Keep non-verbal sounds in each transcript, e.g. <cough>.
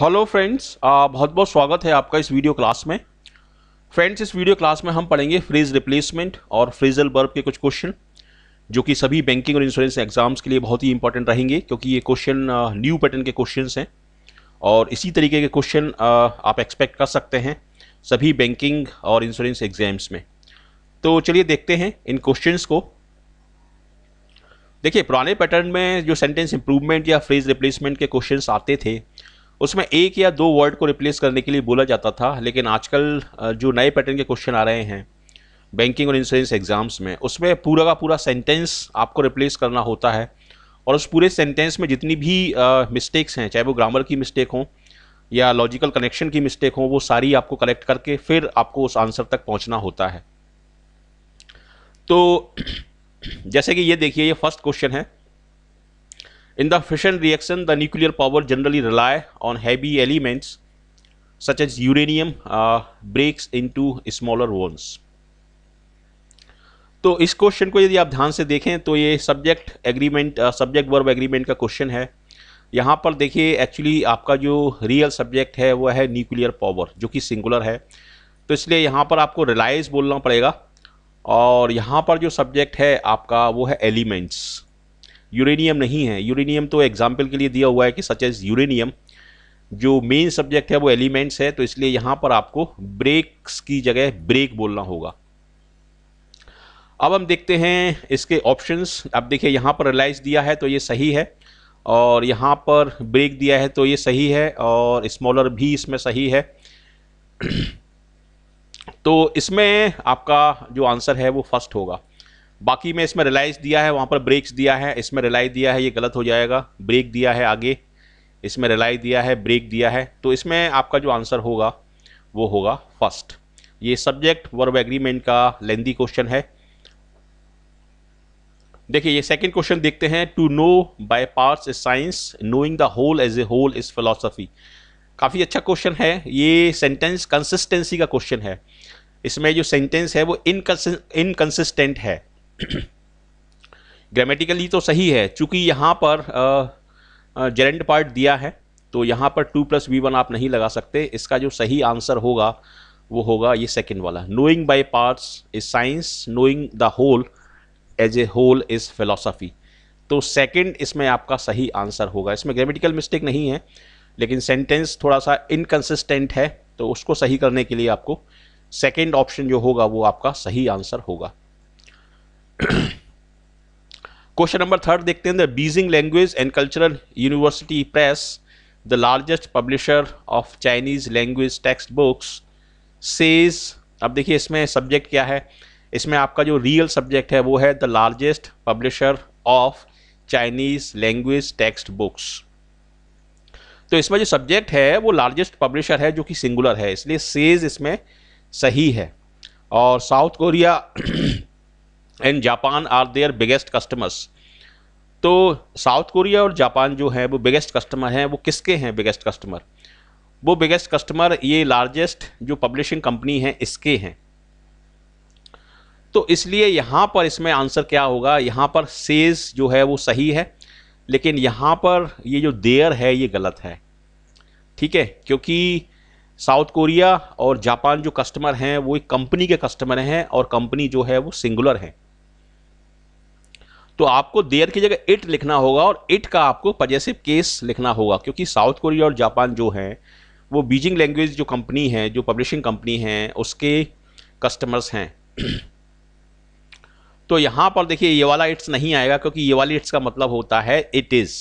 Hello friends बहुत बहुत स्वागत है आपका इस वीडियो क्लास में फ्रेंड्स इस वीडियो क्लास में हम पढ़ेंगे फ्रीज रिप्लेसमेंट और फ्रीजल बर्ब के कुछ क्वेश्चन जो कि सभी बैंकिंग और इंश्योरेंस एग्जाम्स के लिए बहुत ही इंपॉर्टेंट रहेंगे क्योंकि ये क्वेश्चन न्यू पैटर्न के क्वेश्चन हैं और इसी तरीके के क्वेश्चन आप एक्सपेक्ट कर सकते हैं सभी बैंकिंग और इंश्योरेंस एग्जाम्स में तो चलिए देखते हैं इन क्वेश्चंस को देखिए पुराने पैटर्न में जो सेंटेंस इंप्रूवमेंट या फ्रेज रिप्लेसमेंट के क्वेश्चंस आते थे उसमें एक या दो वर्ड को रिप्लेस करने के लिए बोला जाता था लेकिन आजकल जो नए पैटर्न के क्वेश्चन आ रहे हैं बैंकिंग और इंश्योरेंस एग्ज़ाम्स में उसमें पूरा का पूरा सेंटेंस आपको रिप्लेस करना होता है और उस पूरे सेंटेंस में जितनी भी मिस्टेक्स हैं चाहे वो ग्रामर की मिस्टेक हो या लॉजिकल कनेक्शन की मिस्टेक हो वो सारी आपको कलेक्ट करके फिर आपको उस आंसर तक पहुंचना होता है तो <clears throat> जैसे कि ये देखिए ये फर्स्ट क्वेश्चन है In the fission reaction, the nuclear power generally rely on heavy elements such as uranium uh, breaks into smaller ones. तो इस क्वेश्चन को यदि आप ध्यान से देखें तो ये subject agreement subject verb agreement का क्वेश्चन है यहाँ पर देखिए एक्चुअली आपका जो रियल सब्जेक्ट है वह है न्यूक्लियर पावर जो कि सिंगुलर है तो इसलिए यहाँ पर आपको रिलायंस बोलना पड़ेगा और यहाँ पर जो सब्जेक्ट है आपका वो है एलिमेंट्स यूरेनियम नहीं है यूरेनियम तो एग्जाम्पल के लिए दिया हुआ है कि सच एज यूरेनियम जो मेन सब्जेक्ट है वो एलिमेंट्स है तो इसलिए यहां पर आपको ब्रेक्स की जगह ब्रेक बोलना होगा अब हम देखते हैं इसके ऑप्शंस अब देखिए यहां पर रिलाइज दिया है तो ये सही है और यहां पर ब्रेक दिया है तो ये सही है और स्मॉलर भी इसमें सही है <clears throat> तो इसमें आपका जो आंसर है वो फर्स्ट होगा बाकी में इसमें रिलाइज दिया है वहाँ पर ब्रेक्स दिया है इसमें रिलाई दिया है ये गलत हो जाएगा ब्रेक दिया है आगे इसमें रिलाई दिया है ब्रेक दिया है तो इसमें आपका जो आंसर होगा वो होगा फर्स्ट ये सब्जेक्ट वर्ब एग्रीमेंट का लेंदी क्वेश्चन है देखिए ये सेकंड क्वेश्चन देखते हैं to know by parts is science knowing the whole as a whole is philosophy काफ़ी अच्छा क्वेश्चन है ये सेंटेंस कंसिस्टेंसी का क्वेश्चन है इसमें जो सेंटेंस है वो इनकन्सिस्टेंट है ग्रामेटिकली <clears throat> तो सही है चूँकि यहाँ पर जेरेंड पार्ट दिया है तो यहाँ पर टू प्लस वी वन आप नहीं लगा सकते इसका जो सही आंसर होगा वो होगा ये सेकेंड वाला knowing by parts is science knowing the whole as a whole is philosophy तो सेकेंड इसमें आपका सही आंसर होगा इसमें ग्रामेटिकल मिस्टेक नहीं है लेकिन सेंटेंस थोड़ा सा इनकन्सिस्टेंट है तो उसको सही करने के लिए आपको सेकेंड ऑप्शन जो होगा वो आपका सही आंसर होगा क्वेश्चन नंबर थर्ड देखते हैं the Beijing language and cultural university press the largest publisher of Chinese language text books says अब देखिए इसमें सब्जेक्ट क्या है इसमें आपका जो रियल सब्जेक्ट है वो है the largest publisher of Chinese language text books तो इसमें जो सब्जेक्ट है वो लार्जेस्ट पब्लिशर है जो कि सिंगुलर है इसलिए सेज इसमें सही है और South Korea and Japan are their biggest customers तो साउथ कोरिया और जापान जो है वो बिगेस्ट कस्टमर हैं वो किसके हैं बिगेस्ट कस्टमर वो बिगेस्ट कस्टमर ये लार्जेस्ट जो पब्लिशिंग कंपनी है इसके हैं तो इसलिए यहाँ पर इसमें आंसर क्या होगा यहाँ पर सेज जो है वो सही है लेकिन यहाँ पर ये जो देयर है ये गलत है ठीक है क्योंकि साउथ कोरिया और जापान जो कस्टमर हैं वो एक कंपनी के कस्टमर हैं और कंपनी जो है वो सिंगुलर है तो आपको देयर की जगह इट लिखना होगा और इट का आपको पजेसिव केस लिखना होगा क्योंकि साउथ कोरिया और जापान जो हैं वो बीजिंग लैंग्वेज जो कंपनी है जो पब्लिशिंग कंपनी है उसके कस्टमर्स हैं <clears throat> तो यहाँ पर देखिए ये वाला इट्स नहीं आएगा क्योंकि ये वाली इट्स का मतलब होता है इट इज़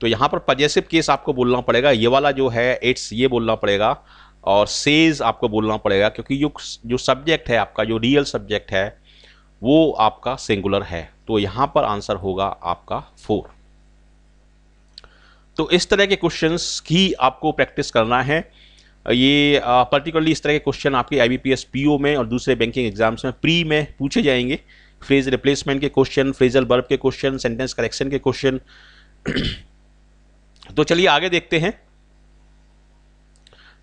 तो यहाँ पर पजेसिव केस आपको बोलना पड़ेगा ये वाला जो है इट्स ये बोलना पड़ेगा और सेज आपको बोलना पड़ेगा क्योंकि जो जो सब्जेक्ट है आपका जो रियल सब्जेक्ट है वो आपका सिंगुलर है तो यहां पर आंसर होगा आपका फोर तो इस तरह के क्वेश्चंस की आपको प्रैक्टिस करना है ये पर्टिकुलरली इस तरह के क्वेश्चन आपके आई पीओ में और दूसरे बैंकिंग एग्जाम्स में प्री में पूछे जाएंगे फ्रेज रिप्लेसमेंट के क्वेश्चन फ्रेजल बर्ब के क्वेश्चन सेंटेंस करेक्शन के क्वेश्चन तो चलिए आगे देखते हैं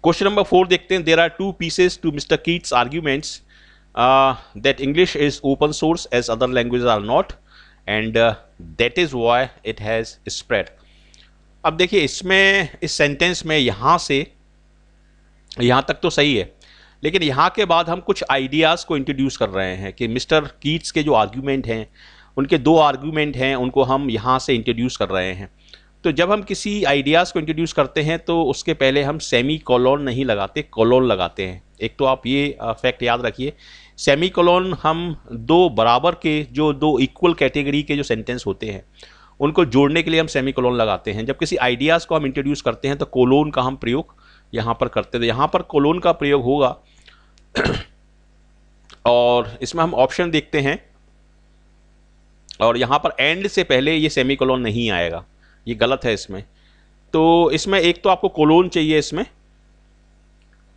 क्वेश्चन नंबर फोर देखते हैं there are two pieces to Mister Keats arguments uh, that English is open source as other languages are not and uh, that is why it has spread अब देखिए इसमें इस सेंटेंस में यहाँ से यहाँ तक तो सही है लेकिन यहाँ के बाद हम कुछ आइडियाज़ को इंट्रोड्यूस कर रहे हैं कि मिस्टर कीट्स के जो आर्ग्यूमेंट हैं उनके दो आर्ग्यूमेंट हैं उनको हम यहाँ से इंट्रोड्यूस कर रहे हैं तो जब हम किसी आइडियाज़ को इंट्रोड्यूस करते हैं तो उसके पहले हम सेमी कॉलोन नहीं लगाते कॉलोन लगाते हैं एक तो आप ये फैक्ट uh, याद रखिए सेमीकोलन हम दो बराबर के जो दो इक्वल कैटेगरी के जो सेंटेंस होते हैं उनको जोड़ने के लिए हम सेमी लगाते हैं जब किसी आइडियाज़ को हम इंट्रोड्यूस करते हैं तो कोलोन का हम प्रयोग यहाँ पर करते थे यहाँ पर कोलोन का प्रयोग होगा <clears throat> और इसमें हम ऑप्शन देखते हैं और यहाँ पर एंड से पहले ये सेमी कोलोन नहीं आएगा ये गलत है इसमें तो इसमें एक तो आपको कोलोन चाहिए इसमें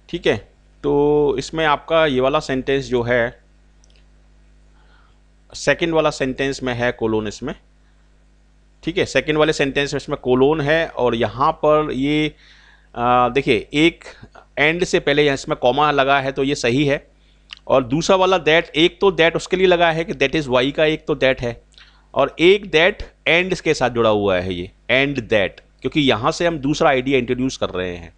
ठीक है तो इसमें आपका ये वाला सेंटेंस जो है सेकंड वाला सेंटेंस में है कोलोन इसमें ठीक है सेकंड वाले सेंटेंस में इसमें कोलोन है और यहाँ पर ये देखिए एक एंड से पहले यहाँ इसमें कॉमा लगा है तो ये सही है और दूसरा वाला दैट एक तो दैट उसके लिए लगा है कि दैट इज़ वाई का एक तो दैट है और एक दैट एंड के साथ जुड़ा हुआ है ये एंड दैट क्योंकि यहाँ से हम दूसरा आइडिया इंट्रोड्यूस कर रहे हैं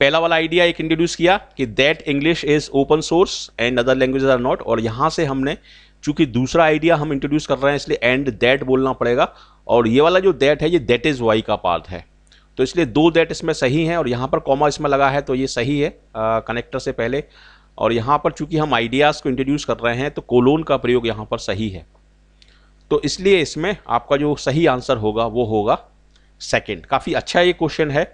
पहला वाला आइडिया एक इंट्रोड्यूस किया कि that English is open source and other language are not और यहाँ से हमने चूंकि दूसरा आइडिया हम इंट्रोड्यूस कर रहे हैं इसलिए एंड दैट बोलना पड़ेगा और ये वाला जो दैट है ये दैट इज़ वाई का पार्ट है तो इसलिए दो दैट इसमें सही हैं और यहाँ पर कॉमा इसमें लगा है तो ये सही है कनेक्टर से पहले और यहाँ पर चूंकि हम आइडियाज़ को इंट्रोड्यूस कर रहे हैं तो कोलोन का प्रयोग यहाँ पर सही है तो इसलिए इसमें आपका जो सही आंसर होगा वो होगा सेकेंड काफ़ी अच्छा ये क्वेश्चन है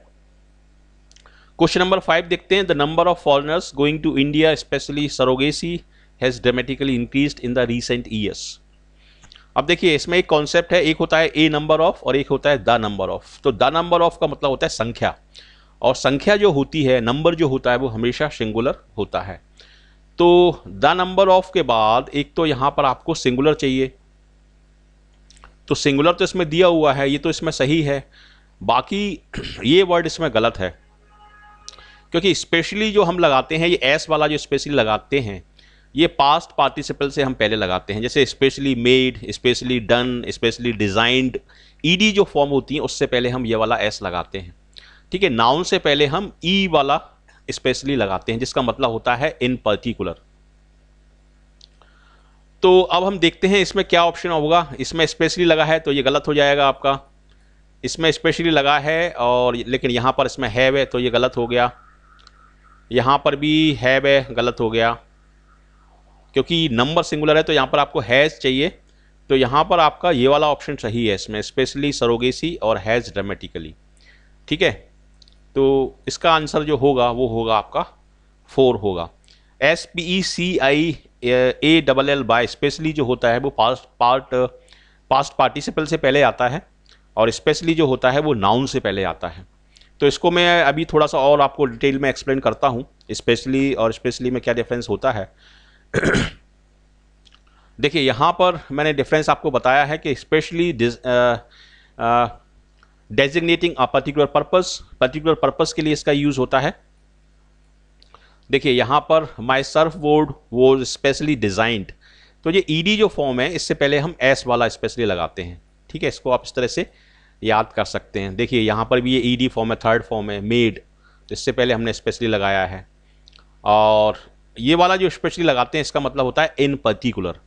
क्वेश्चन नंबर फाइव देखते हैं the number of foreigners going to India specially surrogacy has dramatically increase in the recent years अब देखिए इसमें एक कॉन्सेप्ट है एक होता है ए नंबर ऑफ और एक होता है द नंबर ऑफ तो द नंबर ऑफ का मतलब होता है संख्या और संख्या जो होती है नंबर जो होता है वो हमेशा सिंगुलर होता है तो द नंबर ऑफ के बाद एक तो यहाँ पर आपको सिंगुलर चाहिए तो सिंगुलर तो इसमें दिया हुआ है ये तो इसमें सही है बाकी <clears throat> ये वर्ड इसमें गलत है क्योंकि स्पेशली जो हम लगाते हैं ये एस वाला जो स्पेशली लगाते हैं ये पास्ट पार्टिसिपल से हम पहले लगाते हैं जैसे specially made specially done specially designed ED जो फॉर्म होती हैं उससे पहले हम ये वाला एस लगाते हैं ठीक है नाउन से पहले हम ई e वाला स्पेशली लगाते हैं जिसका मतलब होता है इन पर्टिकुलर तो अब हम देखते हैं इसमें क्या ऑप्शन होगा इसमें स्पेशली लगा है तो ये गलत हो जाएगा आपका इसमें स्पेशली लगा है और लेकिन यहाँ पर इसमें हैव है तो ये गलत हो गया यहाँ पर भी है है गलत हो गया क्योंकि नंबर सिंगुलर है तो यहाँ पर आपको हैज़ चाहिए तो यहाँ पर आपका ये वाला ऑप्शन सही है इसमें स्पेशली सरोगेसी और हैज़ ड्रामेटिकली ठीक है तो इसका आंसर जो होगा वो होगा आपका फोर होगा S P E C I A double L Y specially जो होता है वो पास्ट पार्ट पास्ट पार्टिसिपल से पहले आता है और स्पेशली जो होता है वो नाउन से पहले आता है तो इसको मैं अभी थोड़ा सा और आपको डिटेल में एक्सप्लेन करता हूँ स्पेशली और स्पेशली में क्या डिफरेंस <clears throat> होता है देखिए यहाँ पर मैंने डिफरेंस आपको बताया है कि specially designating a particular purpose particular purpose के लिए इसका यूज़ होता है देखिए यहाँ पर माई सर्फ वोड वो स्पेशली डिज़ाइंड तो ये ईडी e जो फॉर्म है इससे पहले हम एस वाला स्पेशली लगाते हैं ठीक है इसको आप इस तरह से याद कर सकते हैं देखिए यहाँ पर भी ये ई डी फॉर्म है थर्ड फॉर्म है मेड इससे पहले हमने स्पेशली लगाया है और ये वाला जो स्पेशली लगाते हैं इसका मतलब होता है इन पर्टिकुलर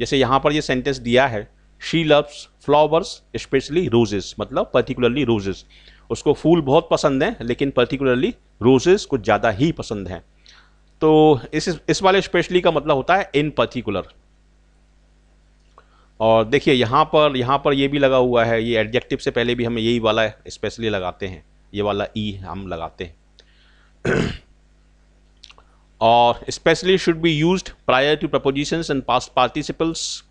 जैसे यहाँ पर ये सेंटेंस दिया है she loves flowers specially roses मतलब पर्टिकुलरली रोजेस उसको फूल बहुत पसंद हैं लेकिन पर्टिकुलरली रोजेस कुछ ज़्यादा ही पसंद हैं तो इस इस वाले स्पेशली का मतलब होता है इन पर्टिकुलर और देखिए यहाँ पर यहाँ पर ये भी लगा हुआ है ये एडजेक्टिव से पहले भी हम यही वाला स्पेशली लगाते हैं ये वाला ई e हम लगाते हैं <clears throat> और specially should be use prior to prepositions and past participles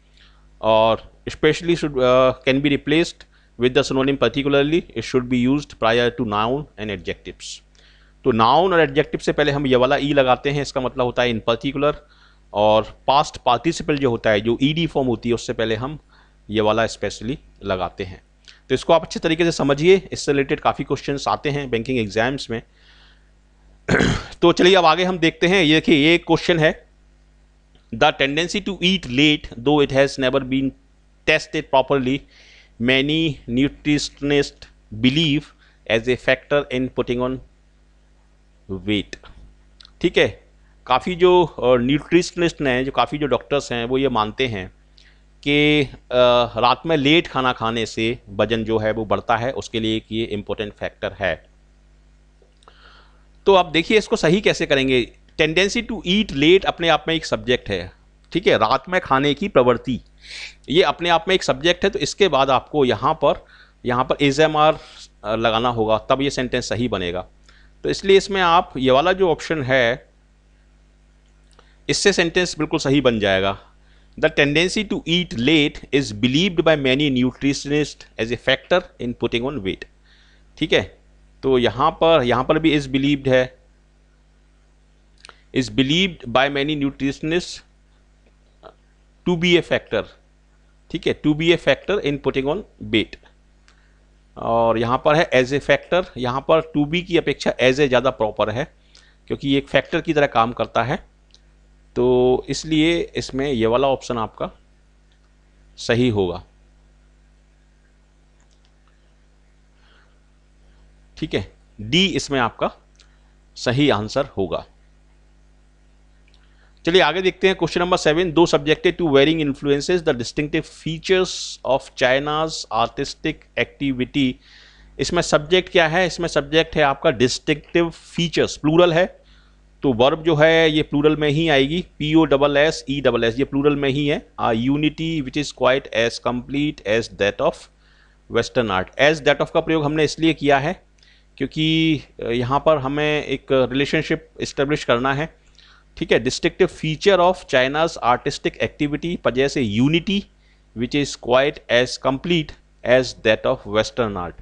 और specially should can be replaced with the synonym particularly it should be use prior to noun and adjectives तो नाउन और एडजेक्टिव से पहले हम ये वाला ई e लगाते हैं इसका मतलब होता है इन पर्टिकुलर और पास्ट पार्टिसिपल जो होता है जो ईडी e फॉर्म होती है उससे पहले हम ये वाला स्पेशली लगाते हैं तो इसको आप अच्छे तरीके से समझिए इससे रिलेटेड काफ़ी क्वेश्चन आते हैं बैंकिंग एग्जाम्स में तो चलिए अब आगे हम देखते हैं ये देखिए ये क्वेश्चन है the tendency to eat late though it has never been tested properly many nutritionist believe as a factor in putting on weight ठीक है काफ़ी जो न्यूट्रिशनिस्ट हैं जो काफ़ी जो डॉक्टर्स हैं वो ये मानते हैं कि रात में लेट खाना खाने से वज़न जो है वो बढ़ता है उसके लिए एक ये इम्पोर्टेंट फैक्टर है तो आप देखिए इसको सही कैसे करेंगे टेंडेंसी टू ईट लेट अपने आप में एक सब्जेक्ट है ठीक है रात में खाने की प्रवृत्ति ये अपने आप में एक सब्जेक्ट है तो इसके बाद आपको यहाँ पर यहाँ पर एज लगाना होगा तब ये सेंटेंस सही बनेगा तो इसलिए इसमें आप ये वाला जो ऑप्शन है इससे सेंटेंस बिल्कुल सही बन जाएगा the tendency to eat late is believed by many nutritionist as a factor in putting on weight ठीक है तो यहाँ पर यहाँ पर भी इज बिलीव्ड है is believed by many nutritionist to be a factor ठीक है to be a factor in putting on weight और यहाँ पर है एज ए फैक्टर यहाँ पर टू बी की अपेक्षा एज ए ज़्यादा प्रॉपर है क्योंकि ये एक फैक्टर की तरह काम करता है तो इसलिए इसमें ये वाला ऑप्शन आपका सही होगा ठीक है डी इसमें आपका सही आंसर होगा चलिए आगे देखते हैं question number seven though subjected to varying influences the distinctive features of China's artistic activity इसमें सब्जेक्ट क्या है इसमें सब्जेक्ट है आपका डिस्टिंक्टिव फीचर्स प्लूरल है तो वर्ब जो है ये प्लूरल में ही आएगी P O double S E double S ये प्लूरल में ही है a unity which is quite as complete as that of western art as that of का प्रयोग हमने इसलिए किया है क्योंकि यहाँ पर हमें एक रिलेशनशिप इस्टेब्लिश करना है ठीक है distinctive feature of China's artistic activity पर जैसे unity which is quite as complete as that of western art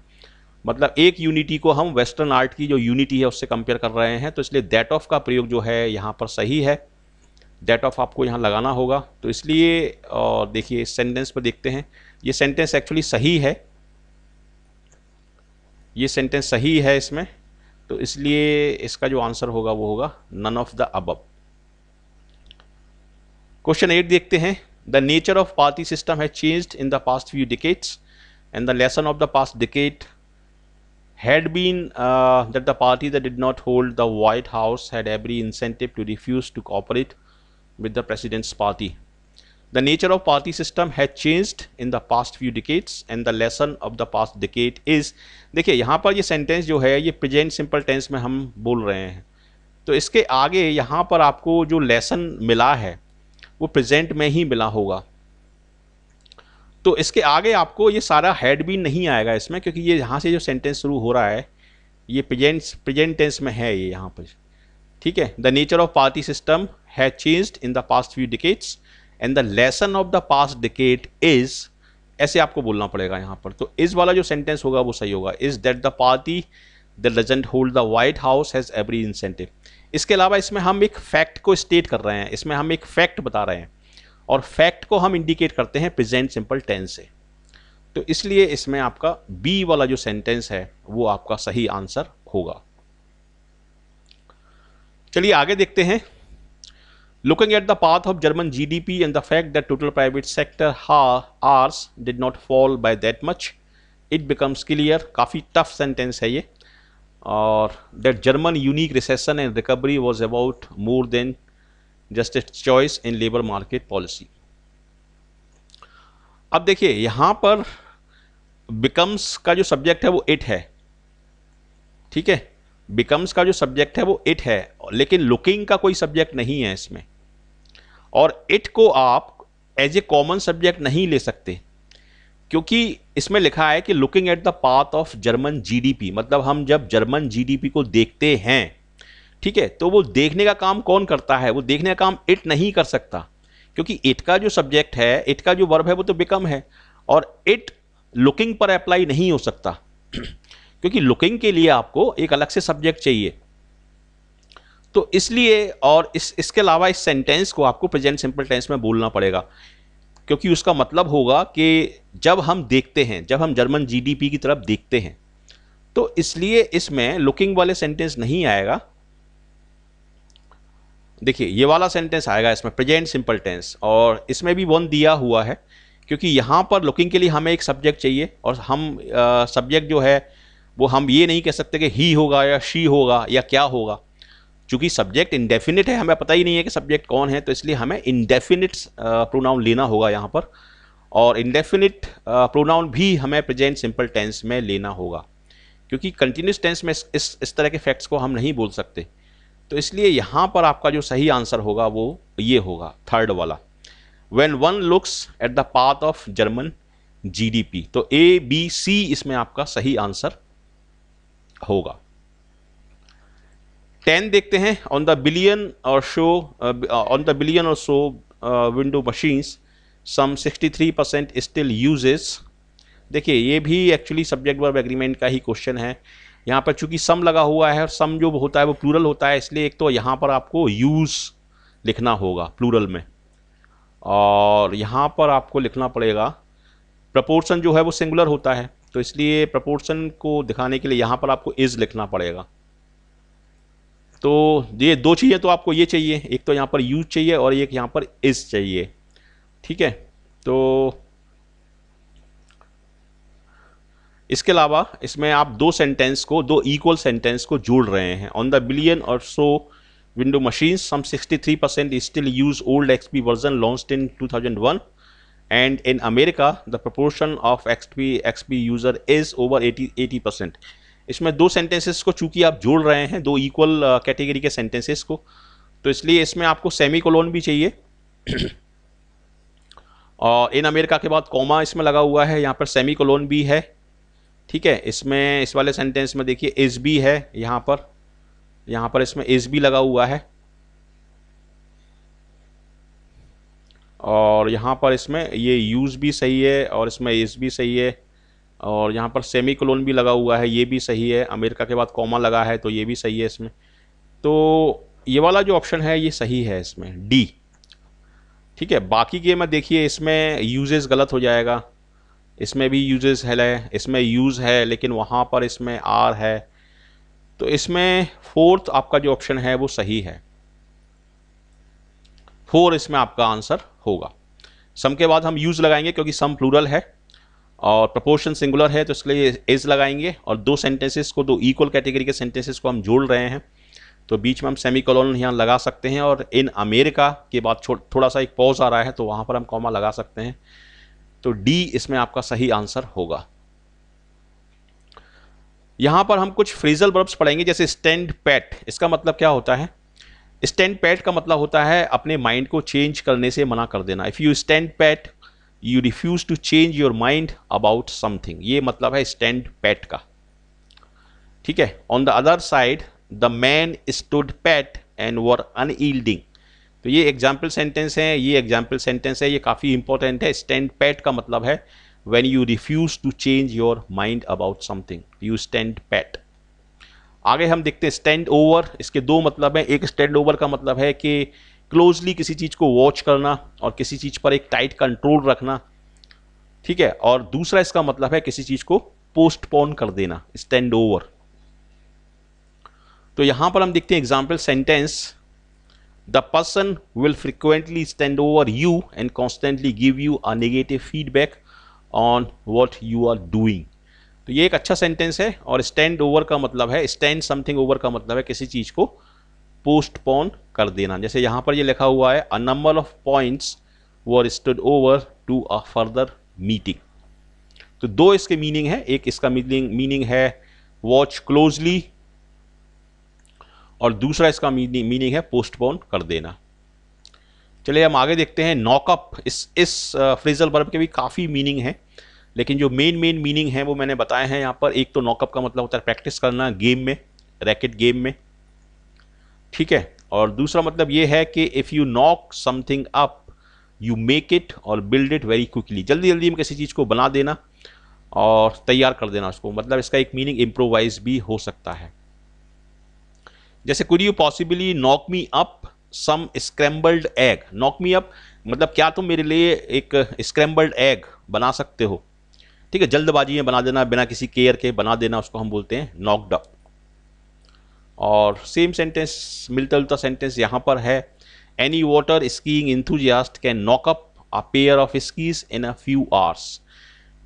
मतलब एक यूनिटी को हम वेस्टर्न आर्ट की जो यूनिटी है उससे कंपेयर कर रहे हैं तो इसलिए दैट ऑफ का प्रयोग जो है यहाँ पर सही है दैट ऑफ आपको यहाँ लगाना होगा तो इसलिए और देखिए सेंटेंस पर देखते हैं ये सेंटेंस एक्चुअली सही है ये सेंटेंस सही है इसमें तो इसलिए इसका जो आंसर होगा वो होगा none of the above question eight देखते हैं the nature of party system has changed in the past few decades and the lesson of the past decade had been uh, that the party that did not hold the White House had every incentive to refuse to cooperate with the president's party. The nature of party system had changed in the past few decades and the lesson of the past decade is देखिए यहाँ पर ये sentence जो है ये present simple tense में हम बोल रहे हैं तो इसके आगे यहाँ पर आपको जो लेसन मिला है वो प्रेजेंट में ही मिला होगा तो इसके आगे आपको ये सारा हेड भी नहीं आएगा इसमें क्योंकि ये यहाँ से जो सेंटेंस शुरू हो रहा है ये प्रेजेंट प्रेजेंट टेंस में है ये यहाँ पर ठीक है the nature of party system has change in the past few decades and the lesson of the past decade is ऐसे आपको बोलना पड़ेगा यहाँ पर तो इस वाला जो सेंटेंस होगा वो सही होगा is that the party the doesn't hold the White House has every incentive इसके अलावा इसमें हम एक फैक्ट को स्टेट कर रहे हैं इसमें हम एक फैक्ट बता रहे हैं और फैक्ट को हम इंडिकेट करते हैं प्रेजेंट सिंपल टेंस से तो इसलिए इसमें आपका बी वाला जो सेंटेंस है वो आपका सही आंसर होगा चलिए आगे देखते हैं looking at the path of German G D P and the fact that total private sector hours did not fall by that much it becomes clear काफ़ी टफ सेंटेंस है ये और that German unique recession and recovery was about more than just a choice in labour market policy अब देखिए यहां पर becomes का जो सब्जेक्ट है वो इट है ठीक है बिकम्स का जो सब्जेक्ट है वो इट है लेकिन लुकिंग का कोई सब्जेक्ट नहीं है इसमें और इट को आप एज ए कॉमन सब्जेक्ट नहीं ले सकते क्योंकि इसमें लिखा है कि looking at the path of German GDP मतलब हम जब जर्मन जीडीपी को देखते हैं ठीक है तो वो देखने का काम कौन करता है वो देखने का काम इट नहीं कर सकता क्योंकि इट का जो सब्जेक्ट है इट का जो वर्ब है वो तो बिकम है और इट लुकिंग पर अप्लाई नहीं हो सकता <clears throat> क्योंकि लुकिंग के लिए आपको एक अलग से सब्जेक्ट चाहिए तो इसलिए और इस इसके अलावा इस सेंटेंस को आपको प्रेजेंट सिंपल टेंस में बोलना पड़ेगा क्योंकि उसका मतलब होगा कि जब हम देखते हैं जब हम जर्मन जीडीपी की तरफ देखते हैं तो इसलिए इसमें लुकिंग वाले सेंटेंस नहीं आएगा देखिए ये वाला सेंटेंस आएगा इसमें प्रेजेंट सिंपल टेंस और इसमें भी वन दिया हुआ है क्योंकि यहाँ पर लुकिंग के लिए हमें एक सब्जेक्ट चाहिए और हम सब्जेक्ट जो है वो हम ये नहीं कह सकते कि ही होगा या शी होगा या क्या होगा चूँकि सब्जेक्ट इनडेफिनिट है हमें पता ही नहीं है कि सब्जेक्ट कौन है तो इसलिए हमें इनडेफिनिट प्रोनाउन लेना होगा यहाँ पर और इनडेफिनिट प्रोनाउन भी हमें प्रेजेंट सिंपल टेंस में लेना होगा क्योंकि कंटिन्यूस टेंस में इस इस तरह के फैक्ट्स को हम नहीं बोल सकते तो इसलिए यहाँ पर आपका जो सही आंसर होगा वो ये होगा थर्ड वाला when one looks at the path of German GDP तो ए बी सी इसमें आपका सही आंसर होगा टेन देखते हैं on the billion or so on the billion or so window machines some 63 percent still uses देखिए ये भी एक्चुअली सब्जेक्ट वर्ब एग्रीमेंट का ही क्वेश्चन है यहाँ पर चूंकि सम लगा हुआ है और सम जो होता है वो प्लूरल होता है इसलिए एक तो यहाँ पर आपको यूज़ लिखना होगा प्लूरल में और यहाँ पर आपको लिखना पड़ेगा प्रपोर्सन जो है वो सिंगुलर होता है तो इसलिए प्रपोर्सन को दिखाने के लिए यहाँ पर आपको इज़ लिखना पड़ेगा तो ये दो चीज़ें तो आपको ये चाहिए एक तो यहाँ पर यूज चाहिए और एक यहाँ पर इज़ चाहिए ठीक है तो इसके अलावा इसमें आप दो सेंटेंस को दो इक्वल सेंटेंस को जोड़ रहे हैं on the billion or so window machines some 63 percent still use old XP version launch in 2001 and in America the proportion of XP XP user is over eighty eighty percent इसमें दो sentences को चूंकि आप जोड़ रहे हैं दो equal category uh, के सेंटेंसेस को तो इसलिए इसमें आपको सेमी कोलोन भी चाहिए और इन अमेरिका के बाद कॉमा इसमें लगा हुआ है यहाँ पर सेमी कोलोन भी है ठीक है इसमें इस वाले सेंटेंस में देखिए इज बी है यहाँ पर यहाँ पर इसमें इज बी लगा हुआ है और यहाँ पर इसमें ये यूज़ भी सही है और इसमें इज भी सही है और यहाँ पर सेमी कलोन भी लगा हुआ है ये भी सही है अमेरिका के बाद कॉमा लगा है तो ये भी सही है इसमें तो ये वाला जो ऑप्शन है ये सही है इसमें डी ठीक है बाकी के मैं देखिए इसमें यूजेस गलत हो जाएगा इसमें भी यूजेस है इसमें यूज़ है लेकिन वहाँ पर इसमें आर है तो इसमें फोर्थ आपका जो ऑप्शन है वो सही है फोर इसमें आपका आंसर होगा सम के बाद हम यूज़ लगाएंगे क्योंकि सम प्लूरल है और प्रपोर्शन सिंगुलर है तो इसके लिए इज लगाएंगे और दो सेंटेंसेस को दो इक्वल कैटेगरी के सेंटेंसेस को हम जोड़ रहे हैं तो बीच में हम सेमी कॉलोन यहाँ लगा सकते हैं और इन अमेरिका के बाद थोड़ा सा एक पॉज आ रहा है तो वहाँ पर हम कॉमा लगा सकते हैं तो डी इसमें आपका सही आंसर होगा यहां पर हम कुछ फ्रीजल बर्ब्स पढ़ेंगे जैसे स्टैंड पैट इसका मतलब क्या होता है स्टैंड पैट का मतलब होता है अपने माइंड को चेंज करने से मना कर देना if you stand pat you refuse to change your mind about something ये मतलब है स्टैंड पैट का ठीक है on the other side the man stood pat and were unyielding तो ये एग्जाम्पल सेंटेंस है ये एग्जाम्पल सेंटेंस है ये काफ़ी इंपॉर्टेंट है स्टैंड पैट का मतलब है when you refuse to change your mind about something you stand pat आगे हम देखते हैं स्टैंड ओवर इसके दो मतलब हैं एक स्टैंड ओवर का मतलब है कि क्लोजली किसी चीज़ को वॉच करना और किसी चीज़ पर एक टाइट कंट्रोल रखना ठीक है और दूसरा इसका मतलब है किसी चीज़ को पोस्टपोन कर देना स्टैंड ओवर तो यहाँ पर हम देखते हैं example sentence the person will frequently stand over you and constantly give you a negative feedback on what you are doing तो ये एक अच्छा सेंटेंस है और स्टैंड ओवर का मतलब है स्टैंड समथिंग ओवर का मतलब है किसी चीज़ को पोस्टपोन कर देना जैसे यहाँ पर ये लिखा हुआ है a number of points were stood over to a further meeting तो दो इसके मीनिंग है एक इसका मीनिंग मीनिंग है वॉच क्लोजली और दूसरा इसका मीनिंग है पोस्टपोन कर देना चलिए हम आगे देखते हैं नॉकअप इस इस फ्रेजल वर्ब के भी काफ़ी मीनिंग है लेकिन जो मेन मेन मीनिंग है वो मैंने बताए हैं यहाँ पर एक तो नॉकअप का मतलब होता है प्रैक्टिस करना गेम में रैकेट गेम में ठीक है और दूसरा मतलब ये है कि if you knock something up you make it or build it very quickly जल्दी जल्दी में किसी चीज़ को बना देना और तैयार कर देना उसको मतलब इसका एक मीनिंग इम्प्रोवाइज भी हो सकता है जैसे could you possibly knock me up some scrambled egg knock me up मतलब क्या तुम मेरे लिए एक स्क्रैम्बल्ड एग बना सकते हो ठीक है जल्दबाजी में बना देना बिना किसी केयर के बना देना उसको हम बोलते हैं नॉकड अप और सेम सेंटेंस मिलता जुलता सेंटेंस यहाँ पर है any water skiing enthusiast can knock up a pair of skis in a few hours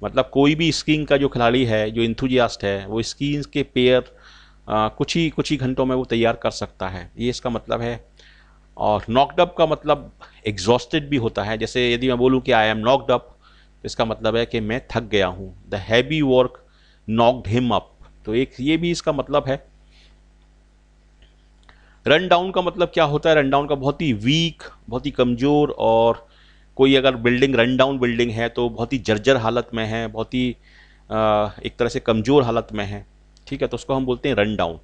मतलब कोई भी स्कीइंग का जो खिलाड़ी है जो इंथुजियास्ट है वो स्कीइंग के पेयर कुछ ही कुछ ही घंटों में वो तैयार कर सकता है ये इसका मतलब है और नॉकडअप का मतलब एग्जॉस्टेड भी होता है जैसे यदि मैं बोलूँ कि आई एम नॉकडअप तो इसका मतलब है कि मैं थक गया हूँ the heavy work knocked him up तो एक ये भी इसका मतलब है रन डाउन का मतलब क्या होता है रन डाउन का बहुत ही वीक बहुत ही कमज़ोर और कोई अगर बिल्डिंग रन डाउन बिल्डिंग है तो बहुत ही जर्जर हालत में है बहुत ही एक तरह से कमज़ोर हालत में है ठीक है तो उसको हम बोलते हैं run down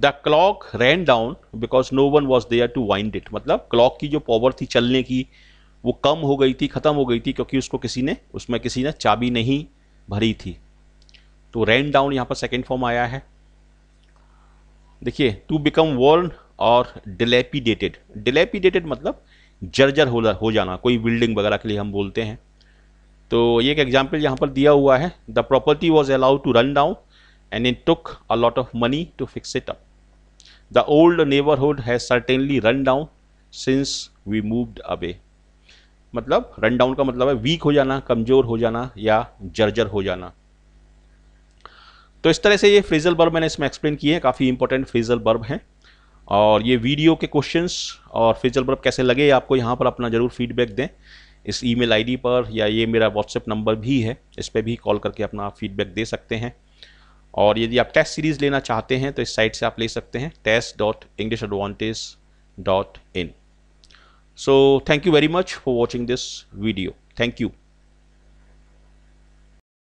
the clock ran down because no one was there to wind it मतलब क्लॉक की जो पावर थी चलने की वो कम हो गई थी ख़त्म हो गई थी क्योंकि उसको किसी ने उसमें किसी ने चाबी नहीं भरी थी तो रैन डाउन यहां पर सेकेंड फॉर्म आया है देखिए टू बिकम वर्न और डिलेपीडेटेड डिलेपीडेटेड मतलब जर्जर हो जाना कोई बिल्डिंग वगैरह के लिए हम बोलते हैं तो ये एक एग्जाम्पल यहाँ पर दिया हुआ है the property was allowed to run down and in took a lot of money to fix it up the old neighbourhood has certainly run down since we moved away मतलब रन डाउन का मतलब है week हो जाना कमजोर हो जाना या जर्जर हो जाना तो इस तरह से ये फ्रेजल बर्ब मैंने इसमें एक्सप्लेन किए हैं काफ़ी इंपॉर्टेंट फ्रेजल बर्ब हैं और ये वीडियो के क्वेश्चंस और फ्रेजल बर्ब कैसे लगे आपको यहाँ पर अपना ज़रूर फीडबैक दें इस ईमेल आईडी पर या ये मेरा व्हाट्सएप नंबर भी है इस पर भी कॉल करके अपना फीडबैक दे सकते हैं और यदि आप टेस्ट सीरीज़ लेना चाहते हैं तो इस साइट से आप ले सकते हैं test dot English advantage dot in so thank you very much for watching this video thank you